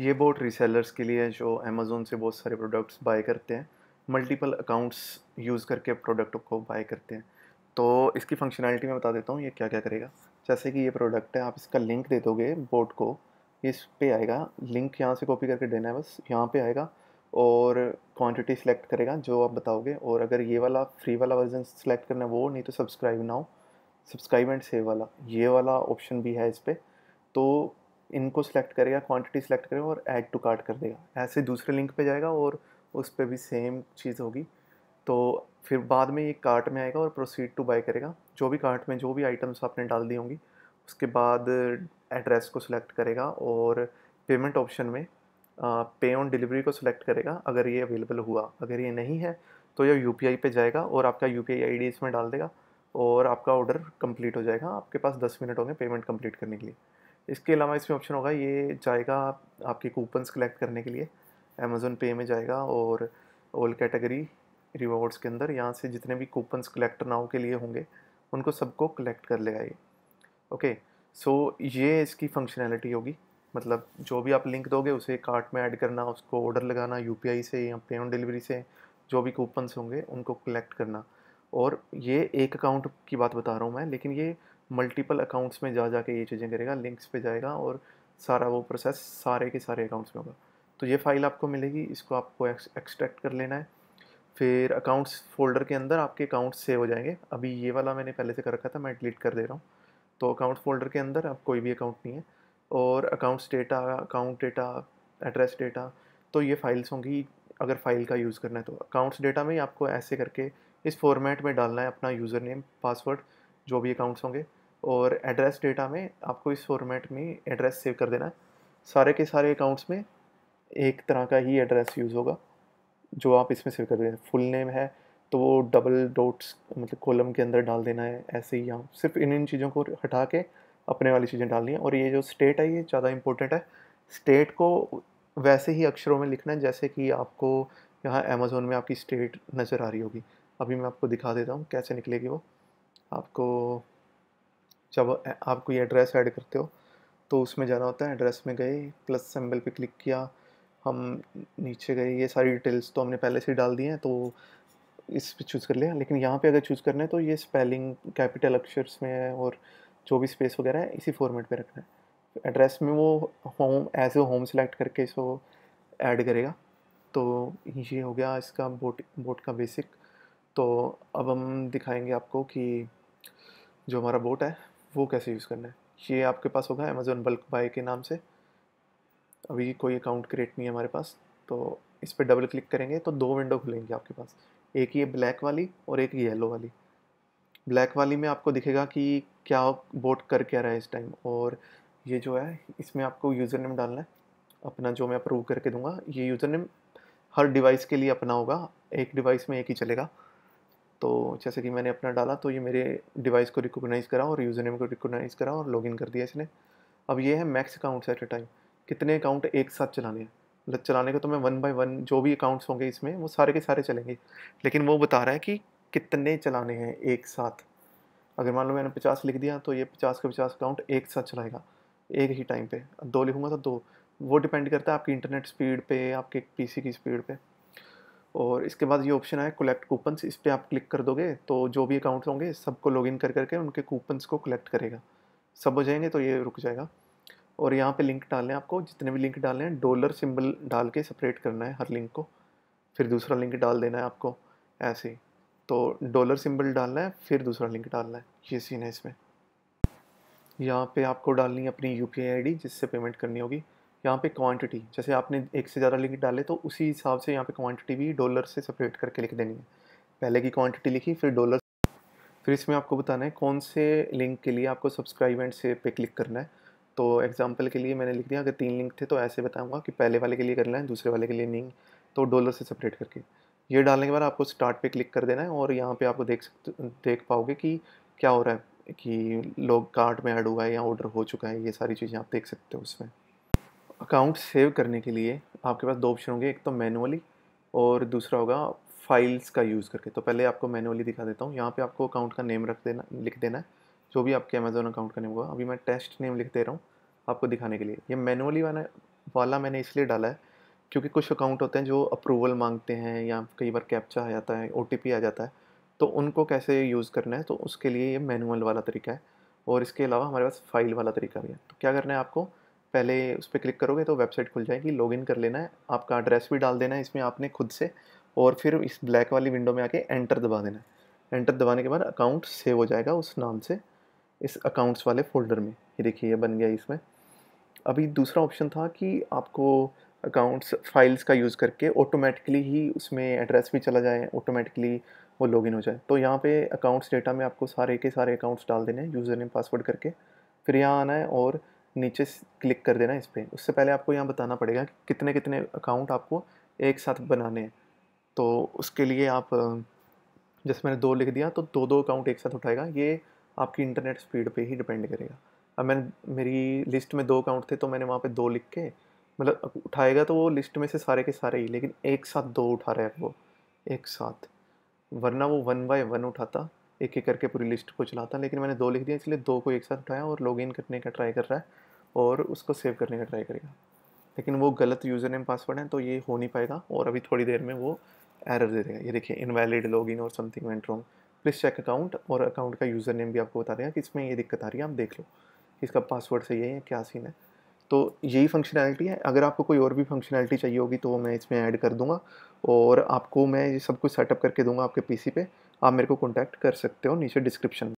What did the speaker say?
ये boat resellers के लिए जो अमेज़ोन से बहुत सारे प्रोडक्ट्स बाय करते हैं मल्टीपल अकाउंट्स यूज़ करके प्रोडक्ट को बाय करते हैं तो इसकी फंक्शनैलिटी मैं बता देता हूँ ये क्या क्या करेगा जैसे कि ये प्रोडक्ट है आप इसका लिंक दे दोगे बोट को इस पे आएगा लिंक यहाँ से कॉपी करके देना है बस यहाँ पे आएगा और क्वांटिटी सिलेक्ट करेगा जो आप बताओगे और अगर ये वाला फ्री वाला वर्जन सिलेक्ट करना है वो नहीं तो सब्सक्राइब ना हो सब्सक्राइब एंड सेव वाला ये वाला ऑप्शन भी है इस पर तो इनको सिलेक्ट करेगा क्वांटिटी सिलेक्ट करेगा और ऐड टू कार्ट कर देगा ऐसे दूसरे लिंक पे जाएगा और उस पर भी सेम चीज़ होगी तो फिर बाद में ये कार्ट में आएगा और प्रोसीड टू बाय करेगा जो भी कार्ट में जो भी आइटम्स आपने डाल दी होंगी उसके बाद एड्रेस को सिलेक्ट करेगा और पेमेंट ऑप्शन में पे ऑन डिलीवरी को सिलेक्ट करेगा अगर ये अवेलेबल हुआ अगर ये नहीं है तो ये यू पे जाएगा और आपका यू पी आई इसमें डाल देगा और आपका ऑर्डर कंप्लीट हो जाएगा आपके पास दस मिनट होंगे पेमेंट कंप्लीट करने के लिए इसके अलावा इसमें ऑप्शन होगा ये जाएगा आपके कूपन्स कलेक्ट करने के लिए अमेज़ोन पे में जाएगा और ओल कैटेगरी रिवॉर्ड्स के अंदर यहाँ से जितने भी कूपन्स कलेक्ट नाउ के लिए होंगे उनको सबको कलेक्ट कर लेगा ये ओके सो ये इसकी फंक्शनैलिटी होगी मतलब जो भी आप लिंक दोगे उसे कार्ट में ऐड करना उसको ऑर्डर लगाना यू से या पे ऑन डिलीवरी से जो भी कूपन्स होंगे उनको कलेक्ट करना और ये एक अकाउंट की बात बता रहा हूँ मैं लेकिन ये मल्टीपल अकाउंट्स में जा जा के ये चीज़ें करेगा लिंक्स पे जाएगा और सारा वो प्रोसेस सारे के सारे अकाउंट्स में होगा तो ये फाइल आपको मिलेगी इसको आपको एक्सट्रैक्ट कर लेना है फिर अकाउंट्स फोल्डर के अंदर आपके अकाउंट सेव हो जाएंगे अभी ये वाला मैंने पहले से कर रखा था मैं डिलीट कर दे रहा हूँ तो अकाउंट फोल्डर के अंदर आप कोई भी अकाउंट नहीं है और accounts data account data address data तो ये फाइल्स होंगी अगर फाइल का यूज़ करना है तो अकाउंट्स डेटा में ही आपको ऐसे करके इस फॉर्मेट में डालना है अपना यूज़र नेम पासवर्ड जो भी अकाउंट्स होंगे और एड्रेस डेटा में आपको इस फॉर्मेट में एड्रेस सेव कर देना है सारे के सारे अकाउंट्स में एक तरह का ही एड्रेस यूज़ होगा जो आप इसमें सेव कर देना फुल नेम है तो वो डबल डोट्स मतलब कॉलम के अंदर डाल देना है ऐसे ही यहाँ सिर्फ इन इन चीज़ों को हटा के अपने वाली चीज़ें डालनी है और ये जो स्टेट है ये ज़्यादा इंपॉर्टेंट है स्टेट को वैसे ही अक्षरों में लिखना है जैसे कि आपको यहाँ अमेज़ोन में आपकी स्टेट नज़र आ रही होगी अभी मैं आपको दिखा देता हूँ कैसे निकलेगी वो आपको जब आप कोई एड्रेस ऐड करते हो तो उसमें जाना होता है एड्रेस में गए प्लस सिंबल पे क्लिक किया हम नीचे गए ये सारी डिटेल्स तो हमने पहले से ही डाल दिए हैं तो इस पर चूज़ कर लिया लेकिन यहाँ पे अगर चूज़ करना है तो ये स्पेलिंग कैपिटल अक्षर्स में है और जो भी स्पेस वगैरह है इसी फॉर्मेट पर रखना है एड्रेस में वो home as a home select करके इसको ऐड करेगा तो ये हो गया इसका बोट बोट का बेसिक तो अब हम दिखाएंगे आपको कि जो हमारा बोट है वो कैसे यूज़ करना है ये आपके पास होगा अमेज़ोन बल्क बाय के नाम से अभी कोई अकाउंट क्रिएट नहीं है हमारे पास तो इस पर डबल क्लिक करेंगे तो दो विंडो खुलेंगी आपके पास एक ये ब्लैक वाली और एक येलो वाली ब्लैक वाली में आपको दिखेगा कि क्या बोट कर क्या रहा है इस टाइम और ये जो है इसमें आपको यूज़र नेम डालना है अपना जो मैं अप्रूव करके दूंगा ये यूज़र नेम हर डिवाइस के लिए अपना होगा एक डिवाइस में एक ही चलेगा तो जैसे कि मैंने अपना डाला तो ये मेरे डिवाइस को रिकोगनाइज़ करा और यूज़र नेम को रिकोगनाइज़ करा और लॉगिन कर दिया इसने अब ये है max accounts at a time कितने अकाउंट एक साथ चलाने हैं मतलब चलाने को तो मैं वन बाय वन जो भी अकाउंट्स होंगे इसमें वो सारे के सारे चलेंगे लेकिन वो बता रहा है कि कितने चलाने हैं एक साथ अगर मान लो मैंने पचास लिख दिया तो ये पचास का पचास अकाउंट एक साथ चलाएगा एक ही टाइम पर दो लिखूँगा तो दो वो डिपेंड करता है आपकी इंटरनेट स्पीड पर आपके पी की स्पीड पर और इसके बाद ये ऑप्शन आया कलेक्ट कूपन्स इस पर आप क्लिक कर दोगे तो जो भी अकाउंट्स होंगे सबको लॉग इन कर करके उनके कूपन्स को कलेक्ट करेगा सब हो जाएंगे तो ये रुक जाएगा और यहाँ पे लिंक डालने हैं आपको जितने भी लिंक डालने हैं डॉलर सिंबल डाल के सेपरेट करना है हर लिंक को फिर दूसरा लिंक डाल देना है आपको ऐसे ही तो डॉलर सिंबल डालना है फिर दूसरा लिंक डालना है ये सीन है इसमें यहाँ पे आपको डालनी है अपनी यू पी जिससे पेमेंट करनी होगी यहाँ पे क्वांटिटी जैसे आपने एक से ज़्यादा लिंक डाले तो उसी हिसाब से यहाँ पे क्वांटिटी भी डॉलर से सेपरेट करके लिख देनी है पहले की क्वांटिटी लिखी फिर डॉलर फिर इसमें आपको बताना है कौन से लिंक के लिए आपको सब्सक्राइब एंड से पे क्लिक करना है तो एग्ज़ाम्पल के लिए मैंने लिख दिया अगर तीन लिंक थे तो ऐसे बताऊँगा कि पहले वाले के लिए करना है दूसरे वाले के लिए नहीं तो डॉलर से सेपरेट करके ये डालने के बाद आपको स्टार्ट पे क्लिक कर देना है और यहाँ पे आपको देख सकते देख पाओगे कि क्या हो रहा है कि लोग कार्ट में ऐड हुआ है या ऑर्डर हो चुका है ये सारी चीज़ें आप देख सकते हो उसमें अकाउंट सेव करने के लिए आपके पास दो ऑप्शन होंगे एक तो मैनुअली और दूसरा होगा फाइल्स का यूज़ करके तो पहले आपको मैनुअली दिखा देता हूँ यहाँ पे आपको अकाउंट का नेम रख देना लिख देना है जो भी आपके अमेज़ोन अकाउंट का नेम होगा अभी मैं टेस्ट नेम लिख दे रहा हूँ आपको दिखाने के लिए ये मैनुअली वाला वाला मैंने इसलिए डाला है क्योंकि कुछ अकाउंट होते हैं जो अप्रूवल मांगते हैं या कई बार कैप्चा आ जाता है ओ आ जाता है तो उनको कैसे यूज़ करना है तो उसके लिए ये मैनुअल वाला तरीका है और इसके अलावा हमारे पास फाइल वाला तरीका भी है तो क्या करना है आपको पहले उस पर क्लिक करोगे तो वेबसाइट खुल जाएगी लॉगिन कर लेना है आपका एड्रेस भी डाल देना है इसमें आपने खुद से और फिर इस ब्लैक वाली विंडो में आके एंटर दबा देना है एंटर दबाने के बाद अकाउंट सेव हो जाएगा उस नाम से इस अकाउंट्स वाले फोल्डर में ये देखिए ये बन गया इसमें अभी दूसरा ऑप्शन था कि आपको अकाउंट्स फाइल्स का यूज़ करके ऑटोमेटिकली ही उसमें एड्रेस भी चला जाए ऑटोमेटिकली वो लॉगिन हो जाए तो यहाँ पे अकाउंट्स डेटा में आपको सारे के सारे अकाउंट्स डाल देने हैं यूज़र नेम पासवर्ड करके फिर यहाँ आना है और नीचे क्लिक कर देना इस पर उससे पहले आपको यहाँ बताना पड़ेगा कि कितने कितने अकाउंट आपको एक साथ बनाने हैं तो उसके लिए आप जैसे मैंने दो लिख दिया तो दो दो अकाउंट एक साथ उठाएगा ये आपकी इंटरनेट स्पीड पे ही डिपेंड करेगा अब मैंने मेरी लिस्ट में दो अकाउंट थे तो मैंने वहाँ पे दो लिख के मतलब उठाएगा तो वो लिस्ट में से सारे के सारे ही लेकिन एक साथ दो उठा रहा है वो एक साथ वरना वो वन बाय वन उठाता एक एक करके पूरी लिस्ट को चलाता लेकिन मैंने दो लिख दिया इसलिए दो को एक साथ उठाया और लॉग इन करने का ट्राई कर रहा है और उसको सेव करने का ट्राई करेगा लेकिन वो गलत यूज़र नेम पासवर्ड है तो ये हो नहीं पाएगा और अभी थोड़ी देर में वो एरर दे देगा ये देखिए इनवैलिड लॉग इन और something went wrong please check account और अकाउंट का यूज़र नेम भी आपको बता देगा कि इसमें ये दिक्कत आ रही है आप देख लो इसका पासवर्ड सही है क्या सीन है तो यही फंक्शनैलिटी है अगर आपको कोई और भी फंक्शनैलिटी चाहिए होगी तो मैं इसमें ऐड कर दूँगा और आपको मैं ये सब कुछ सेटअप करके दूँगा आपके सी पे आप मेरे को कॉन्टैक्ट कर सकते हो नीचे डिस्क्रिप्शन